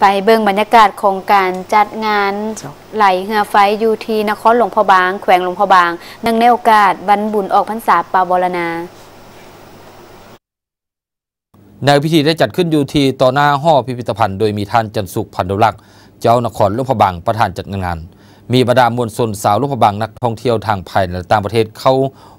ไปเบิ่งบรรยากาศของการจัดงานไหลเหือไฟอยู่ที่นครหลวงพอบาง แขวงหลวงพอบางนั่งในโอกาสบรรบุญออกพรรษาปาบรณาในพิธีได้จัดขึ้นอยู่ที่ต่อหน้าห่อพิพิธภัณฑ์โดยมีท่านจันสุขพันธุลักษ์เจ้านครหลวงพอบางประธานจัดงาน มีบรรดามวลชนสาวหลวงพอบางนักท่องเที่ยวทางภายในต่างประเทศเข้า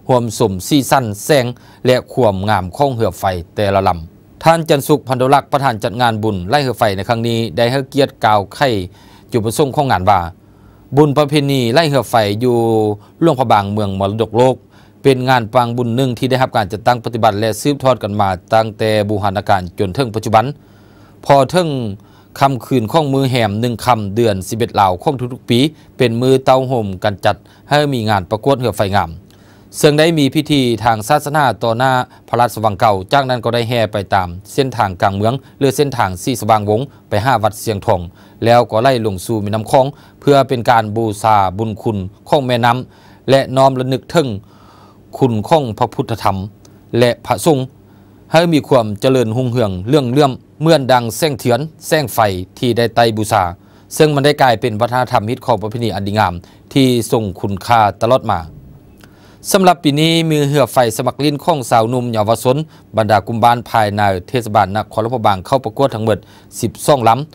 ห่วมสมซีสั้นแซงและขวมงามข้องเหือไฟแต่ละลำท่านจันสุขพันธุลักษ์ประธานจัดงานบุญไล่เหือไฟในครั้งนี้ได้ให้เกียรติกล่าวไข่จุดประสงค์ของงานว่า บุญประเพณีไล่เหือไฟอยู่ล่วงพระบางเมืองมรดกโลก เป็นงานปางบุญหนึ่งที่ได้รับการจัดตั้งปฏิบัติและซืบทอดกันมาตั้งแต่บูาณาการจนถึงปัจจุบัน พอถึงคำคืนข้องมือแหมหนึ่งคำเดือนสิบเอ็ดเหล่าข้องทุกๆ ปี เป็นมือเตาห่มกันจัดให้มีงานประกวดเหือไฟงามซึ่งได้มีพิธีทางศาสนาต่อหน้าพระราชวังเก่า จากนั้นก็ได้แห่ไปตามเส้นทางกลางเมือง หรือเส้นทางสี่สว่างวง ไปห้าวัดเสียงทอง แล้วก็ไล่ลงสู่แม่น้ำคลอง เพื่อเป็นการบูชาบุญคุณข้องแม่น้ำและน้อมระลึกถึงคุณข้องพระพุทธธรรมและพระสงฆ์ให้มีความเจริญหุ่งเหืองเรื่องเลื่อมเมื่อนดังแสงเถียนแสงไฟที่ได้ไต่บูชาซึ่งมันได้กลายเป็นวัฒนธรรมฮิตของประเพณีอันดีงามที่ทรงคุณค่าตลอดมาสำหรับปีนี้มือเหือไฟสมัครลิ้นของสาวนุ่มเยาวชนบรรดากุมบานภายในเทศบาล นครลพบางเข้าประกวดทั้งหมด12ล้ำ